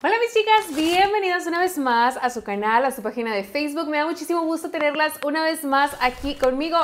Hola mis chicas, bienvenidas una vez más a su canal, a su página de Facebook. Me da muchísimo gusto tenerlas una vez más aquí conmigo.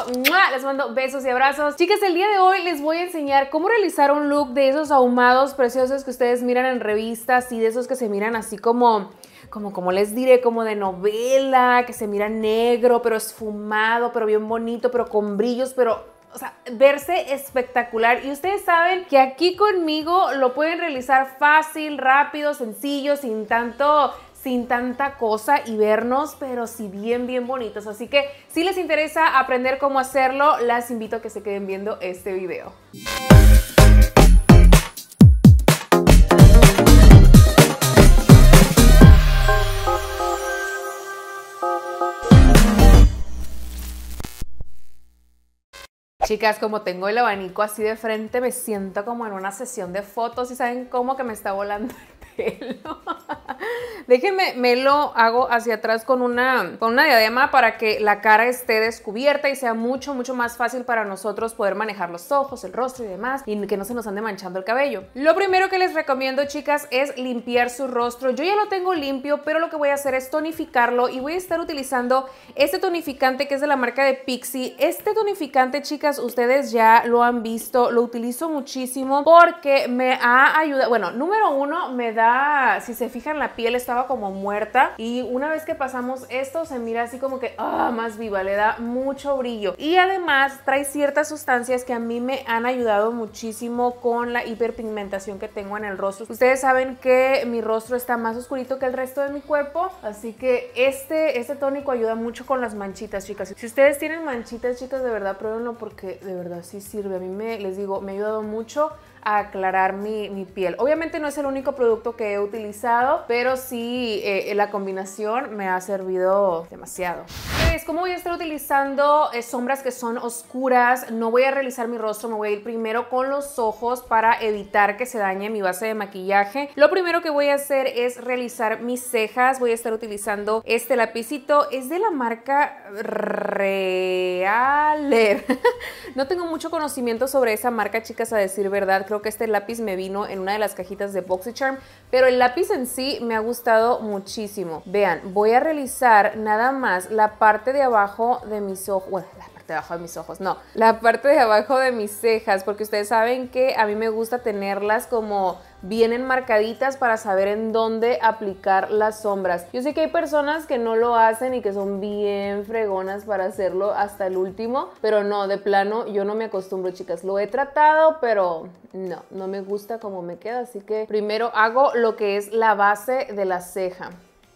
Les mando besos y abrazos. Chicas, el día de hoy les voy a enseñar cómo realizar un look de esos ahumados preciosos que ustedes miran en revistas y de esos que se miran así como como, como les diré, como de novela, que se mira negro, pero esfumado, pero bien bonito, pero con brillos, pero o sea, verse espectacular. Y ustedes saben que aquí conmigo lo pueden realizar fácil, rápido, sencillo, sin tanto sin tanta cosa y vernos, pero sí bien, bien bonitos. Así que si les interesa aprender cómo hacerlo, las invito a que se queden viendo este video. Chicas, como tengo el abanico así de frente, me siento como en una sesión de fotos y saben cómo que me está volando Déjenme, me lo hago hacia atrás con una, con una diadema para que la cara esté descubierta y sea mucho, mucho más fácil para nosotros poder manejar los ojos, el rostro y demás, y que no se nos ande manchando el cabello. Lo primero que les recomiendo, chicas, es limpiar su rostro. Yo ya lo tengo limpio, pero lo que voy a hacer es tonificarlo y voy a estar utilizando este tonificante que es de la marca de Pixie. Este tonificante, chicas, ustedes ya lo han visto, lo utilizo muchísimo porque me ha ayudado, bueno, número uno, me da si se fijan, la piel estaba como muerta y una vez que pasamos esto se mira así como que ah, más viva, le da mucho brillo. Y además trae ciertas sustancias que a mí me han ayudado muchísimo con la hiperpigmentación que tengo en el rostro. Ustedes saben que mi rostro está más oscurito que el resto de mi cuerpo, así que este, este tónico ayuda mucho con las manchitas, chicas. Si ustedes tienen manchitas, chicas, de verdad pruébenlo porque de verdad sí sirve. A mí me, les digo, me ha ayudado mucho a aclarar mi, piel. Obviamente no es el único producto que he utilizado, pero sí eh, la combinación me ha servido demasiado es como voy a estar utilizando eh, sombras que son oscuras, no voy a realizar mi rostro, me voy a ir primero con los ojos para evitar que se dañe mi base de maquillaje. Lo primero que voy a hacer es realizar mis cejas, voy a estar utilizando este lapicito, es de la marca Realer. no tengo mucho conocimiento sobre esa marca, chicas, a decir verdad, creo que este lápiz me vino en una de las cajitas de BoxyCharm, pero el lápiz en sí me ha gustado muchísimo. Vean, voy a realizar nada más la parte parte de abajo de mis ojos, bueno, la parte de abajo de mis ojos, no, la parte de abajo de mis cejas, porque ustedes saben que a mí me gusta tenerlas como bien enmarcaditas para saber en dónde aplicar las sombras. Yo sé que hay personas que no lo hacen y que son bien fregonas para hacerlo hasta el último, pero no, de plano yo no me acostumbro, chicas. Lo he tratado, pero no, no me gusta cómo me queda, así que primero hago lo que es la base de la ceja.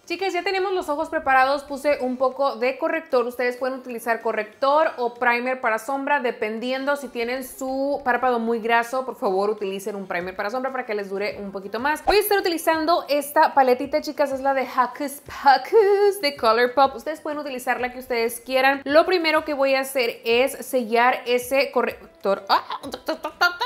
Chicas, ya tenemos los ojos preparados, puse un poco de corrector. Ustedes pueden utilizar corrector o primer para sombra, dependiendo si tienen su párpado muy graso, por favor utilicen un primer para sombra para que les dure un poquito más. Voy a estar utilizando esta paletita, chicas, es la de Hackus Packus de Colourpop. Ustedes pueden utilizar la que ustedes quieran. Lo primero que voy a hacer es sellar ese corrector. ¡Ah! ah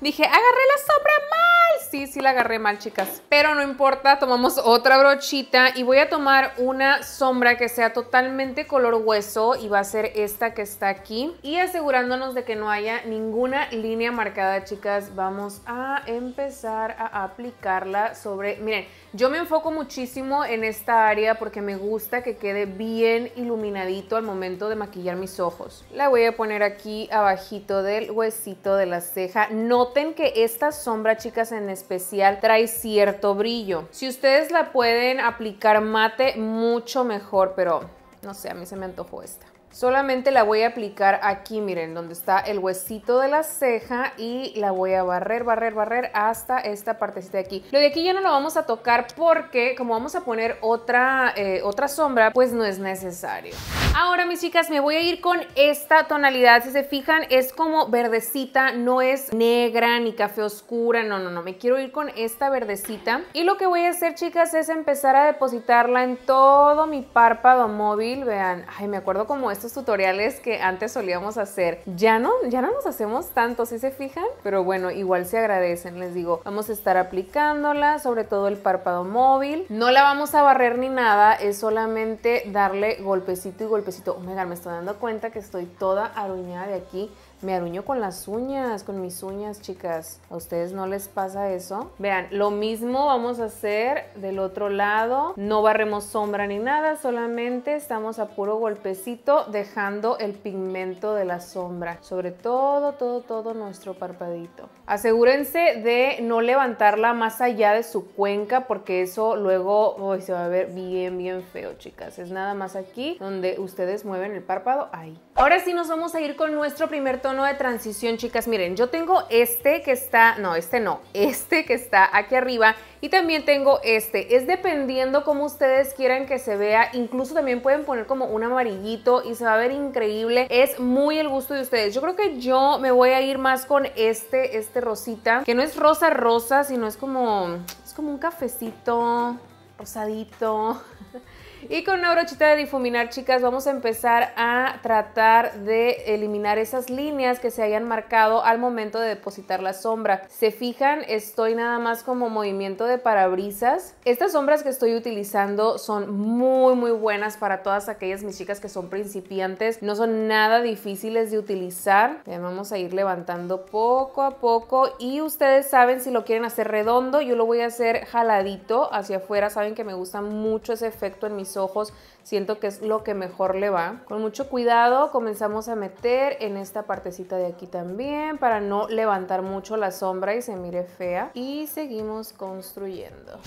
Dije, agarré la sombra mal. Sí, sí la agarré mal, chicas. Pero no importa, tomamos otra brochita y voy a tomar una sombra que sea totalmente color hueso y va a ser esta que está aquí. Y asegurándonos de que no haya ninguna línea marcada, chicas, vamos a empezar a aplicarla sobre... Miren, yo me enfoco muchísimo en esta área porque me gusta que quede bien iluminadito al momento de maquillar mis ojos. La voy a poner aquí abajito del huesito de la ceja. No Noten que esta sombra, chicas, en especial trae cierto brillo. Si ustedes la pueden aplicar mate, mucho mejor, pero no sé, a mí se me antojó esta. Solamente la voy a aplicar aquí, miren, donde está el huesito de la ceja y la voy a barrer, barrer, barrer hasta esta partecita de aquí. Lo de aquí ya no lo vamos a tocar porque como vamos a poner otra, eh, otra sombra, pues no es necesario. Ahora, mis chicas, me voy a ir con esta tonalidad. Si se fijan, es como verdecita, no es negra ni café oscura, no, no, no. Me quiero ir con esta verdecita. Y lo que voy a hacer, chicas, es empezar a depositarla en todo mi párpado móvil. Vean, ay, me acuerdo cómo... es estos tutoriales que antes solíamos hacer. Ya no, ya no nos hacemos tanto, si se fijan, pero bueno, igual se agradecen, les digo. Vamos a estar aplicándola, sobre todo el párpado móvil. No la vamos a barrer ni nada, es solamente darle golpecito y golpecito. Omega, me estoy dando cuenta que estoy toda arruinada de aquí me aruño con las uñas, con mis uñas, chicas. ¿A ustedes no les pasa eso? Vean, lo mismo vamos a hacer del otro lado. No barremos sombra ni nada, solamente estamos a puro golpecito dejando el pigmento de la sombra. Sobre todo, todo, todo nuestro parpadito. Asegúrense de no levantarla más allá de su cuenca porque eso luego se va a ver bien, bien feo, chicas. Es nada más aquí donde ustedes mueven el párpado, ahí. Ahora sí nos vamos a ir con nuestro primer toque tono de transición, chicas. Miren, yo tengo este que está, no, este no, este que está aquí arriba y también tengo este. Es dependiendo cómo ustedes quieran que se vea. Incluso también pueden poner como un amarillito y se va a ver increíble. Es muy el gusto de ustedes. Yo creo que yo me voy a ir más con este, este rosita, que no es rosa rosa, sino es como, es como un cafecito rosadito. Y con una brochita de difuminar, chicas, vamos a empezar a tratar de eliminar esas líneas que se hayan marcado al momento de depositar la sombra. Se fijan, estoy nada más como movimiento de parabrisas. Estas sombras que estoy utilizando son muy, muy buenas para todas aquellas mis chicas que son principiantes. No son nada difíciles de utilizar. vamos a ir levantando poco a poco y ustedes saben si lo quieren hacer redondo. Yo lo voy a hacer jaladito hacia afuera. Saben que me gusta mucho ese efecto en mis ojos, siento que es lo que mejor le va. Con mucho cuidado comenzamos a meter en esta partecita de aquí también para no levantar mucho la sombra y se mire fea. Y seguimos construyendo.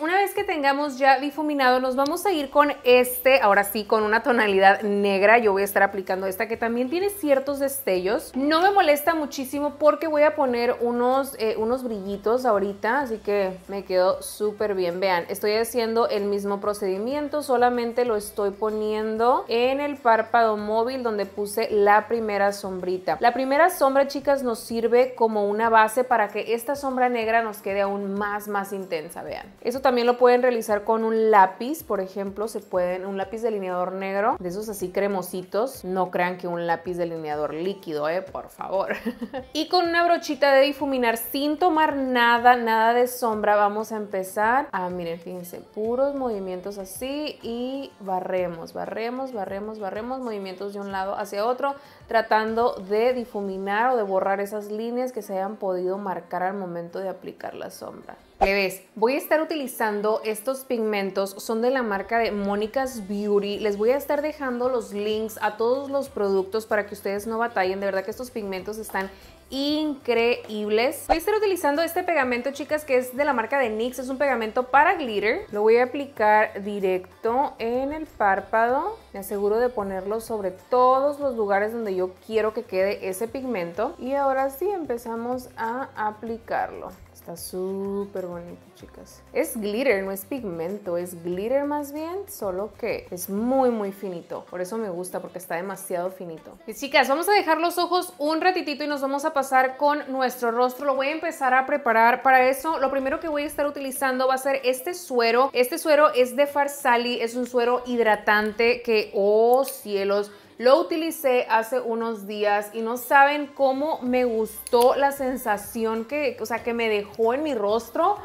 una vez que tengamos ya difuminado, nos vamos a ir con este, ahora sí, con una tonalidad negra. Yo voy a estar aplicando esta que también tiene ciertos destellos. No me molesta muchísimo porque voy a poner unos, eh, unos brillitos ahorita, así que me quedó súper bien. Vean, estoy haciendo el mismo procedimiento solamente lo estoy poniendo en el párpado móvil donde puse la primera sombrita. La primera sombra, chicas, nos sirve como una base para que esta sombra negra nos quede aún más, más intensa, vean. Eso también lo pueden realizar con un lápiz, por ejemplo, se pueden, un lápiz delineador negro, de esos así cremositos. No crean que un lápiz delineador líquido, eh, por favor. y con una brochita de difuminar sin tomar nada, nada de sombra, vamos a empezar. Ah, miren, fíjense, puros movimientos así y barremos, barremos, barremos, barremos, movimientos de un lado hacia otro, tratando de difuminar o de borrar esas líneas que se hayan podido marcar al momento de aplicar la sombra. ves? voy a estar utilizando estos pigmentos, son de la marca de Mónica's Beauty. Les voy a estar dejando los links a todos los productos para que ustedes no batallen. De verdad que estos pigmentos están increíbles. Voy a estar utilizando este pegamento, chicas, que es de la marca de NYX. Es un pegamento para glitter. Lo voy a aplicar directo en el párpado. Me aseguro de ponerlo sobre todos los lugares donde yo quiero que quede ese pigmento. Y ahora sí empezamos a aplicarlo. Está súper bonito, chicas. Es glitter, no es pigmento, es glitter más bien, solo que es muy, muy finito. Por eso me gusta, porque está demasiado finito. Y chicas, vamos a dejar los ojos un ratitito y nos vamos a pasar con nuestro rostro. Lo voy a empezar a preparar. Para eso, lo primero que voy a estar utilizando va a ser este suero. Este suero es de Farsali, es un suero hidratante que, oh cielos, lo utilicé hace unos días y no saben cómo me gustó la sensación que, o sea, que me dejó en mi rostro.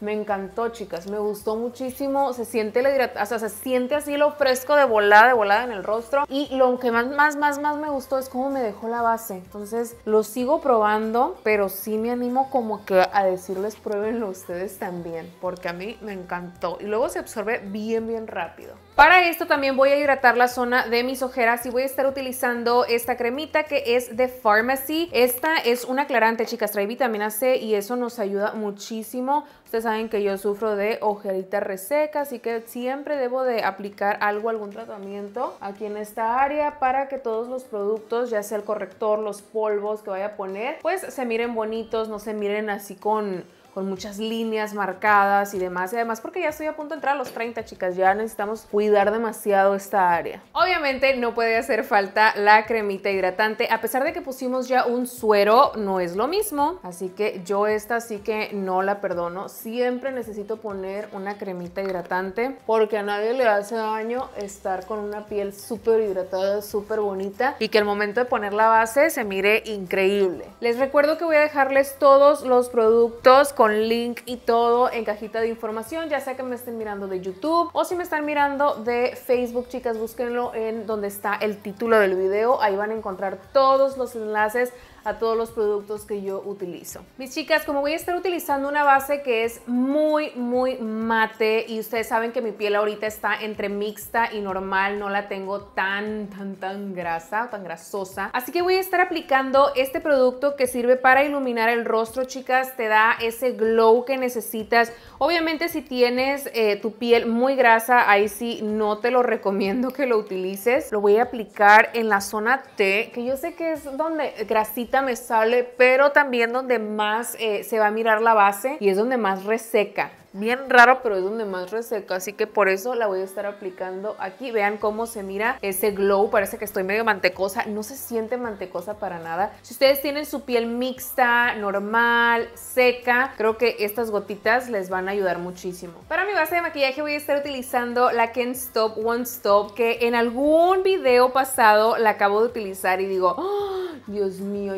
Me encantó, chicas, me gustó muchísimo. Se siente la o sea, se siente así lo fresco de volada, de volada en el rostro. Y lo que más, más, más, más me gustó es cómo me dejó la base. Entonces, lo sigo probando, pero sí me animo como que a decirles pruébenlo ustedes también, porque a mí me encantó. Y luego se absorbe bien, bien rápido. Para esto también voy a hidratar la zona de mis ojeras y voy a estar utilizando esta cremita que es de Pharmacy. Esta es un aclarante, chicas, trae vitamina C y eso nos ayuda muchísimo. Ustedes saben que yo sufro de ojeritas resecas, así que siempre debo de aplicar algo, algún tratamiento aquí en esta área para que todos los productos, ya sea el corrector, los polvos que vaya a poner, pues se miren bonitos, no se miren así con con muchas líneas marcadas y demás. Y además porque ya estoy a punto de entrar a los 30, chicas, ya necesitamos cuidar demasiado esta área. Obviamente no puede hacer falta la cremita hidratante. A pesar de que pusimos ya un suero, no es lo mismo. Así que yo esta sí que no la perdono. Siempre necesito poner una cremita hidratante porque a nadie le hace daño estar con una piel súper hidratada, súper bonita y que al momento de poner la base se mire increíble. Les recuerdo que voy a dejarles todos los productos con link y todo en cajita de información, ya sea que me estén mirando de YouTube o si me están mirando de Facebook, chicas, búsquenlo en donde está el título del video. Ahí van a encontrar todos los enlaces a todos los productos que yo utilizo. Mis chicas, como voy a estar utilizando una base que es muy, muy mate y ustedes saben que mi piel ahorita está entre mixta y normal, no la tengo tan, tan, tan grasa, tan grasosa. Así que voy a estar aplicando este producto que sirve para iluminar el rostro, chicas, te da ese glow que necesitas. Obviamente si tienes eh, tu piel muy grasa, ahí sí no te lo recomiendo que lo utilices. Lo voy a aplicar en la zona T, que yo sé que es donde grasita me sale, pero también donde más eh, se va a mirar la base y es donde más reseca bien raro, pero es donde más reseca, así que por eso la voy a estar aplicando aquí. Vean cómo se mira ese glow, parece que estoy medio mantecosa, no se siente mantecosa para nada. Si ustedes tienen su piel mixta, normal, seca, creo que estas gotitas les van a ayudar muchísimo. Para mi base de maquillaje voy a estar utilizando la Ken Stop One Stop, que en algún video pasado la acabo de utilizar y digo, ah, Dios mío,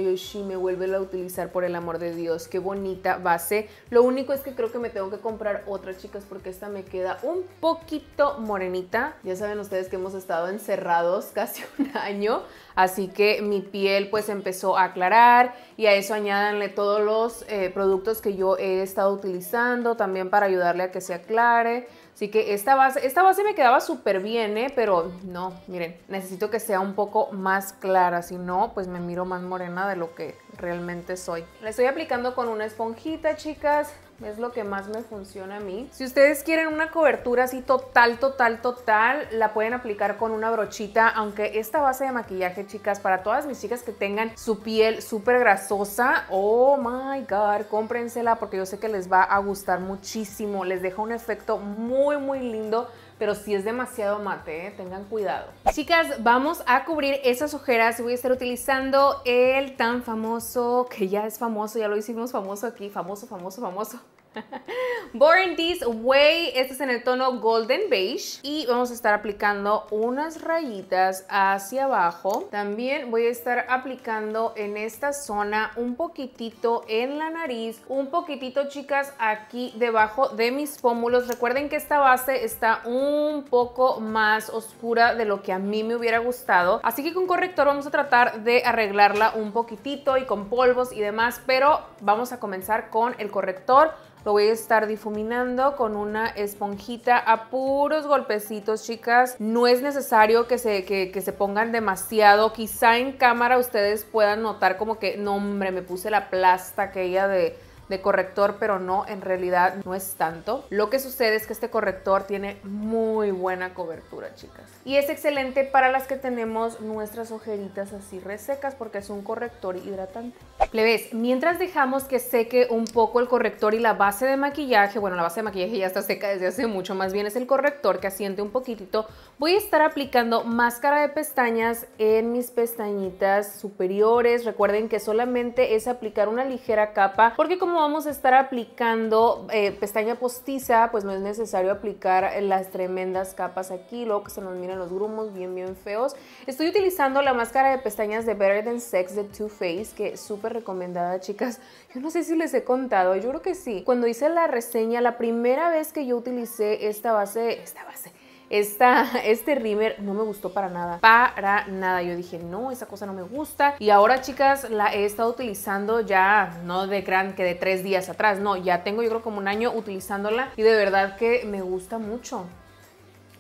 me vuelve a utilizar por el amor de Dios, qué bonita base. Lo único es que creo que me tengo que comprar otra, chicas, porque esta me queda un poquito morenita. Ya saben ustedes que hemos estado encerrados casi un año, así que mi piel pues empezó a aclarar y a eso añádanle todos los eh, productos que yo he estado utilizando también para ayudarle a que se aclare. Así que esta base, esta base me quedaba súper bien, eh, pero no, miren, necesito que sea un poco más clara, si no, pues me miro más morena de lo que realmente soy. le estoy aplicando con una esponjita, chicas es lo que más me funciona a mí. Si ustedes quieren una cobertura así total, total, total, la pueden aplicar con una brochita, aunque esta base de maquillaje, chicas, para todas mis chicas que tengan su piel súper grasosa, oh my god, cómprensela porque yo sé que les va a gustar muchísimo, les deja un efecto muy, muy lindo pero si es demasiado mate, ¿eh? tengan cuidado. Chicas, vamos a cubrir esas ojeras. Voy a estar utilizando el tan famoso, que ya es famoso, ya lo hicimos famoso aquí, famoso, famoso, famoso, Born This Way, este es en el tono Golden Beige. Y vamos a estar aplicando unas rayitas hacia abajo. También voy a estar aplicando en esta zona un poquitito en la nariz, un poquitito, chicas, aquí debajo de mis pómulos. Recuerden que esta base está un poco más oscura de lo que a mí me hubiera gustado. Así que con corrector vamos a tratar de arreglarla un poquitito y con polvos y demás, pero vamos a comenzar con el corrector lo voy a estar difuminando con una esponjita a puros golpecitos, chicas. No es necesario que se, que, se pongan demasiado. Quizá en cámara ustedes puedan notar como que, no hombre, me puse la plasta aquella de de corrector, pero no, en realidad no es tanto. Lo que sucede es que este corrector tiene muy buena cobertura, chicas. Y es excelente para las que tenemos nuestras ojeritas así resecas porque es un corrector hidratante. Le ves, mientras dejamos que seque un poco el corrector y la base de maquillaje, bueno, la base de maquillaje ya está seca desde hace mucho, más bien es el corrector que asiente un poquitito, voy a estar aplicando máscara de pestañas en mis pestañitas superiores. Recuerden que solamente es aplicar una ligera capa porque como vamos a estar aplicando eh, pestaña postiza, pues no es necesario aplicar las tremendas capas aquí, luego que se nos miran los grumos bien, bien feos. Estoy utilizando la máscara de pestañas de Better Than Sex de Too Faced, que es súper recomendada, chicas. Yo no sé si les he contado, yo creo que sí. Cuando hice la reseña, la primera vez que yo utilicé esta base, esta base, este River no me gustó para nada, para nada. Yo dije, no, esa cosa no me gusta. Y ahora, chicas, la he estado utilizando ya, no de gran que de tres días atrás, no, ya tengo yo creo como un año utilizándola y de verdad que me gusta mucho.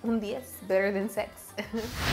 Un 10, better than sex.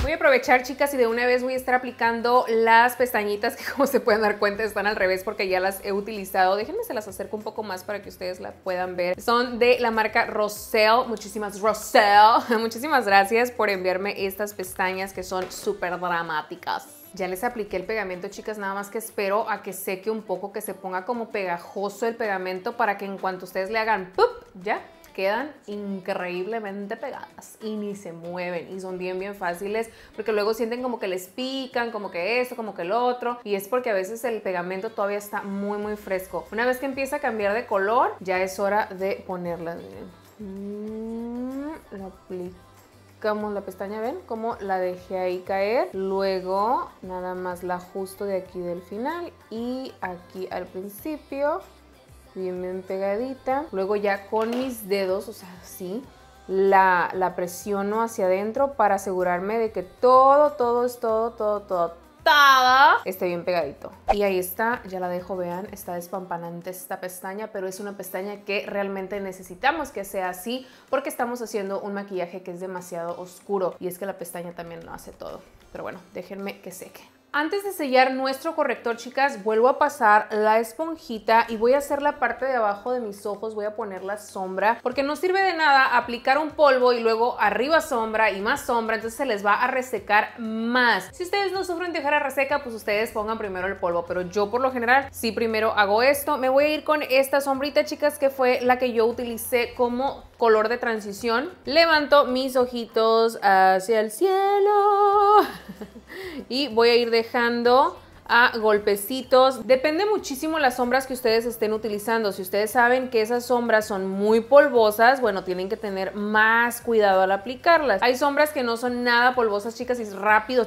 Voy a aprovechar, chicas, y de una vez voy a estar aplicando las pestañitas que como se pueden dar cuenta están al revés porque ya las he utilizado. Déjenme se las acerco un poco más para que ustedes la puedan ver. Son de la marca Roselle. Muchísimas Roselle. Muchísimas gracias por enviarme estas pestañas que son súper dramáticas. Ya les apliqué el pegamento, chicas, nada más que espero a que seque un poco, que se ponga como pegajoso el pegamento para que en cuanto ustedes le hagan ¡pup! ya quedan increíblemente pegadas y ni se mueven y son bien bien fáciles porque luego sienten como que les pican, como que esto, como que el otro y es porque a veces el pegamento todavía está muy muy fresco. Una vez que empieza a cambiar de color ya es hora de ponerla miren. Mm, la pestaña, ¿ven? Como la dejé ahí caer. Luego nada más la ajusto de aquí del final y aquí al principio bien, bien pegadita. Luego ya con mis dedos, o sea, así, la, la presiono hacia adentro para asegurarme de que todo, todo es todo, todo, todo, esté bien pegadito. Y ahí está, ya la dejo, vean, está despampanante esta pestaña, pero es una pestaña que realmente necesitamos que sea así porque estamos haciendo un maquillaje que es demasiado oscuro y es que la pestaña también lo hace todo. Pero bueno, déjenme que seque. Antes de sellar nuestro corrector, chicas, vuelvo a pasar la esponjita y voy a hacer la parte de abajo de mis ojos, voy a poner la sombra, porque no sirve de nada aplicar un polvo y luego arriba sombra y más sombra, entonces se les va a resecar más. Si ustedes no sufren de a reseca, pues ustedes pongan primero el polvo, pero yo por lo general sí primero hago esto. Me voy a ir con esta sombrita, chicas, que fue la que yo utilicé como color de transición. Levanto mis ojitos hacia el cielo. y voy a ir dejando a golpecitos. Depende muchísimo las sombras que ustedes estén utilizando. Si ustedes saben que esas sombras son muy polvosas, bueno, tienen que tener más cuidado al aplicarlas. Hay sombras que no son nada polvosas, chicas, y rápido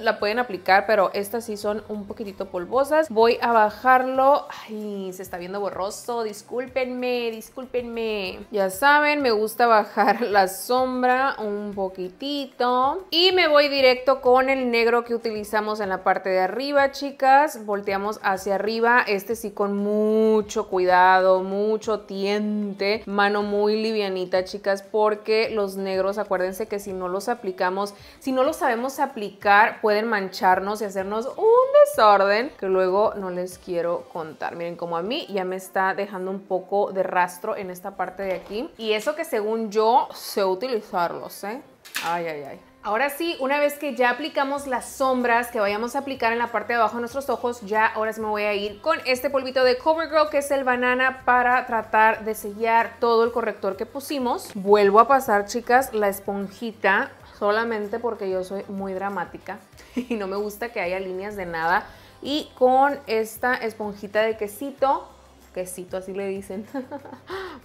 la pueden aplicar, pero estas sí son un poquitito polvosas. Voy a bajarlo. Ay, se está viendo borroso. Discúlpenme, discúlpenme. Ya saben, me gusta bajar la sombra un poquitito. Y me voy directo con el negro que utilizamos en la parte de arriba, chicas chicas, volteamos hacia arriba. Este sí con mucho cuidado, mucho tiente, mano muy livianita, chicas, porque los negros, acuérdense que si no los aplicamos, si no los sabemos aplicar, pueden mancharnos y hacernos un desorden que luego no les quiero contar. Miren, como a mí ya me está dejando un poco de rastro en esta parte de aquí. Y eso que según yo sé utilizarlos, ¿eh? Ay, ay, ay. Ahora sí, una vez que ya aplicamos las sombras que vayamos a aplicar en la parte de abajo de nuestros ojos, ya ahora sí me voy a ir con este polvito de CoverGirl, que es el banana, para tratar de sellar todo el corrector que pusimos. Vuelvo a pasar, chicas, la esponjita, solamente porque yo soy muy dramática y no me gusta que haya líneas de nada. Y con esta esponjita de quesito quesito, así le dicen.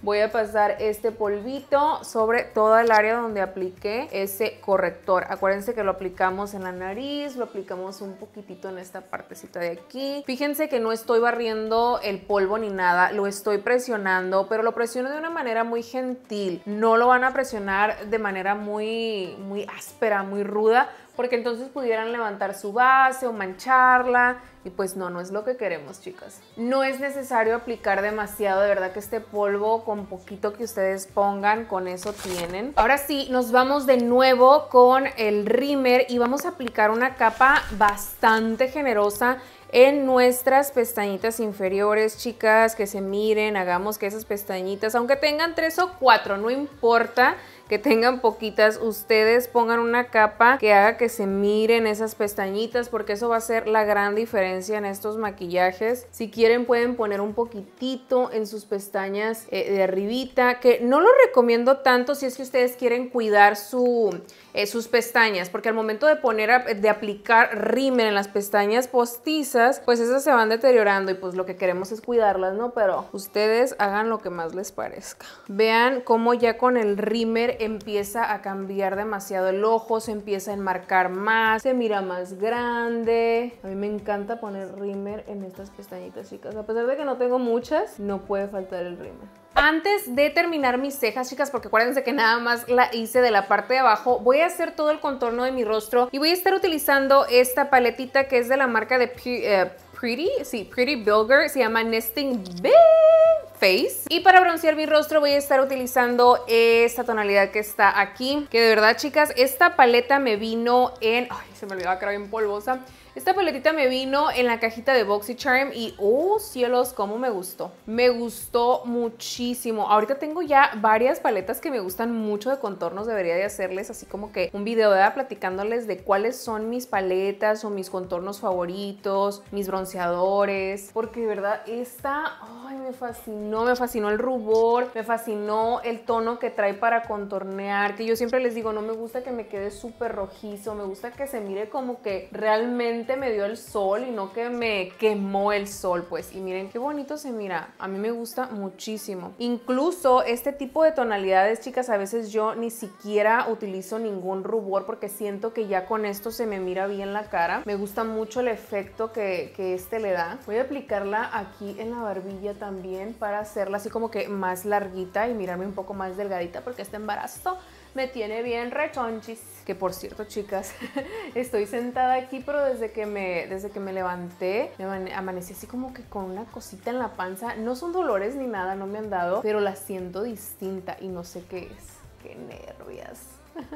Voy a pasar este polvito sobre toda el área donde apliqué ese corrector. Acuérdense que lo aplicamos en la nariz, lo aplicamos un poquitito en esta partecita de aquí. Fíjense que no estoy barriendo el polvo ni nada, lo estoy presionando, pero lo presiono de una manera muy gentil. No lo van a presionar de manera muy, muy áspera, muy ruda, porque entonces pudieran levantar su base o mancharla y pues no, no es lo que queremos, chicas. No es necesario aplicar demasiado, de verdad que este polvo con poquito que ustedes pongan, con eso tienen. Ahora sí, nos vamos de nuevo con el rímer y vamos a aplicar una capa bastante generosa en nuestras pestañitas inferiores, chicas, que se miren, hagamos que esas pestañitas, aunque tengan tres o cuatro, no importa, que tengan poquitas, ustedes pongan una capa que haga que se miren esas pestañitas porque eso va a ser la gran diferencia en estos maquillajes. Si quieren pueden poner un poquitito en sus pestañas eh, de arribita, que no lo recomiendo tanto si es que ustedes quieren cuidar su eh, sus pestañas, porque al momento de poner, de aplicar rímel en las pestañas postizas, pues esas se van deteriorando y pues lo que queremos es cuidarlas, ¿no? Pero ustedes hagan lo que más les parezca. Vean cómo ya con el rímel empieza a cambiar demasiado el ojo, se empieza a enmarcar más, se mira más grande. A mí me encanta poner rímel en estas pestañitas, chicas. A pesar de que no tengo muchas, no puede faltar el rímel. Antes de terminar mis cejas, chicas, porque acuérdense que nada más la hice de la parte de abajo, voy a hacer todo el contorno de mi rostro y voy a estar utilizando esta paletita que es de la marca de eh, Pretty, sí, Pretty Bulger, se llama Nesting Big Face. Y para broncear mi rostro voy a estar utilizando esta tonalidad que está aquí, que de verdad, chicas, esta paleta me vino en... Ay, se me olvidaba que era bien polvosa esta paletita me vino en la cajita de BoxyCharm y ¡oh cielos! ¿Cómo me gustó? Me gustó muchísimo. Ahorita tengo ya varias paletas que me gustan mucho de contornos. Debería de hacerles así como que un video ¿verdad? platicándoles de cuáles son mis paletas o mis contornos favoritos, mis bronceadores. Porque de verdad esta, ¡ay! Me fascinó, me fascinó el rubor, me fascinó el tono que trae para contornear. Que yo siempre les digo, no me gusta que me quede súper rojizo, me gusta que se mire como que realmente me dio el sol y no que me quemó el sol, pues. Y miren qué bonito se mira. A mí me gusta muchísimo. Incluso este tipo de tonalidades, chicas, a veces yo ni siquiera utilizo ningún rubor porque siento que ya con esto se me mira bien la cara. Me gusta mucho el efecto que, que este le da. Voy a aplicarla aquí en la barbilla también para hacerla así como que más larguita y mirarme un poco más delgadita porque este embarazo me tiene bien rechonchis que por cierto, chicas, estoy sentada aquí, pero desde que me, desde que me levanté, me amanecí así como que con una cosita en la panza. No son dolores ni nada, no me han dado, pero la siento distinta y no sé qué es. Qué nervias.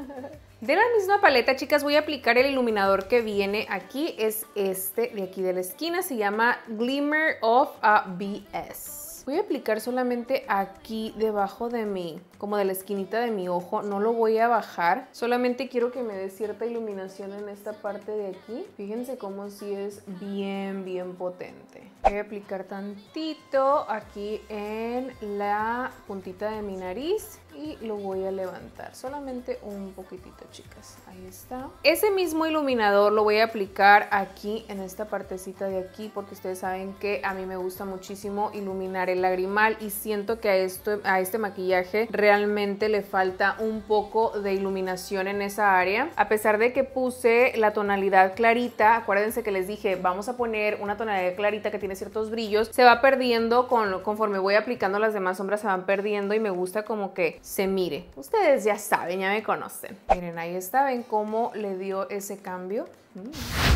De la misma paleta, chicas, voy a aplicar el iluminador que viene aquí. Es este de aquí de la esquina. Se llama Glimmer of a BS. Voy a aplicar solamente aquí debajo de mi, como de la esquinita de mi ojo, no lo voy a bajar, solamente quiero que me dé cierta iluminación en esta parte de aquí. Fíjense cómo sí es bien, bien potente. Voy a aplicar tantito aquí en la puntita de mi nariz y lo voy a levantar solamente un poquitito chicas ahí está ese mismo iluminador lo voy a aplicar aquí en esta partecita de aquí porque ustedes saben que a mí me gusta muchísimo iluminar el lagrimal y siento que a, esto, a este maquillaje realmente le falta un poco de iluminación en esa área a pesar de que puse la tonalidad clarita acuérdense que les dije vamos a poner una tonalidad clarita que tiene ciertos brillos se va perdiendo conforme voy aplicando las demás sombras se van perdiendo y me gusta como que se mire. Ustedes ya saben, ya me conocen. Miren, ahí está, ven cómo le dio ese cambio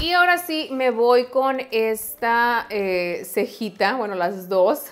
y ahora sí me voy con esta eh, cejita, bueno, las dos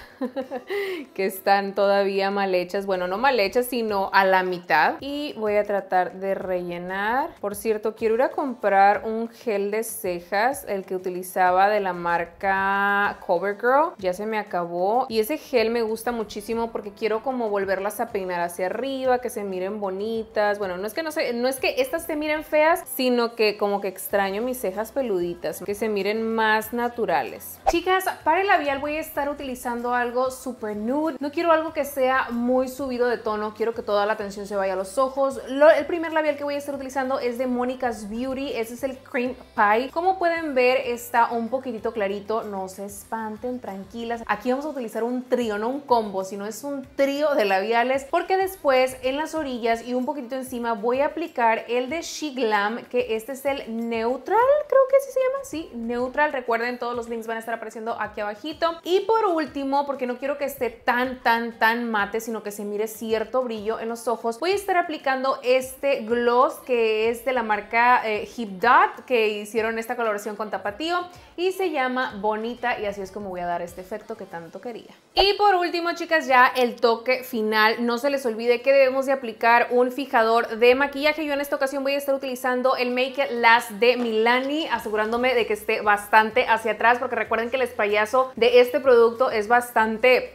que están todavía mal hechas, bueno, no mal hechas, sino a la mitad. Y voy a tratar de rellenar. Por cierto, quiero ir a comprar un gel de cejas, el que utilizaba de la marca CoverGirl. Ya se me acabó. Y ese gel me gusta muchísimo porque quiero como volverlas a peinar hacia arriba, que se miren bonitas. Bueno, no es que no, se, no es que estas se miren feas, sino que como que extraño mis cejas peluditas, que se miren más naturales. Chicas, para el labial voy a estar utilizando algo super nude. No quiero algo que sea muy subido de tono, quiero que toda la atención se vaya a los ojos. el primer labial que voy a estar utilizando es de Monica's Beauty, ese es el Cream Pie. Como pueden ver, está un poquitito clarito, no se espanten, tranquilas. Aquí vamos a utilizar un trío, no un combo, sino es un trío de labiales, porque después en las orillas y un poquitito encima voy a aplicar el de She Glam, que este es el neutro Neutral, creo que así se llama, sí, Neutral. Recuerden, todos los links van a estar apareciendo aquí abajito. Y por último, porque no quiero que esté tan, tan, tan mate, sino que se mire cierto brillo en los ojos, voy a estar aplicando este gloss que es de la marca eh, Hip Dot, que hicieron esta coloración con Tapatío y se llama Bonita y así es como voy a dar este efecto que tanto quería. Y por último, chicas, ya el toque final. No se les olvide que debemos de aplicar un fijador de maquillaje. Yo en esta ocasión voy a estar utilizando el Make Last de mi. Lani asegurándome de que esté bastante hacia atrás, porque recuerden que el espallazo de este producto es bastante...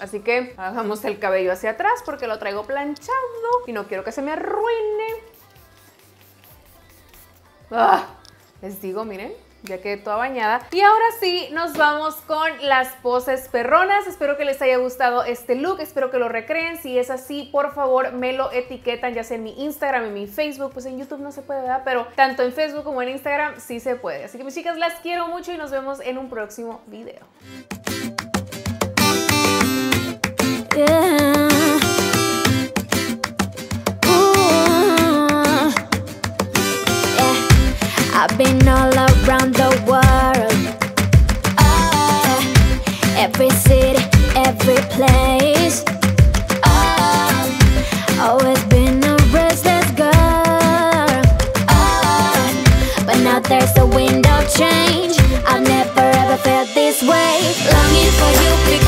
así que hagamos el cabello hacia atrás porque lo traigo planchado y no quiero que se me arruine. Ah, les digo, miren, ya quedé toda bañada. Y ahora sí, nos vamos con las poses perronas. Espero que les haya gustado este look, espero que lo recreen. Si es así, por favor, me lo etiquetan, ya sea en mi Instagram, en mi Facebook, pues en YouTube no se puede, ¿verdad? Pero tanto en Facebook como en Instagram sí se puede. Así que mis chicas, las quiero mucho y nos vemos en un próximo video. Uh, Ah, always been a restless girl ah, But now there's a wind of change I've never ever felt this way Longing for you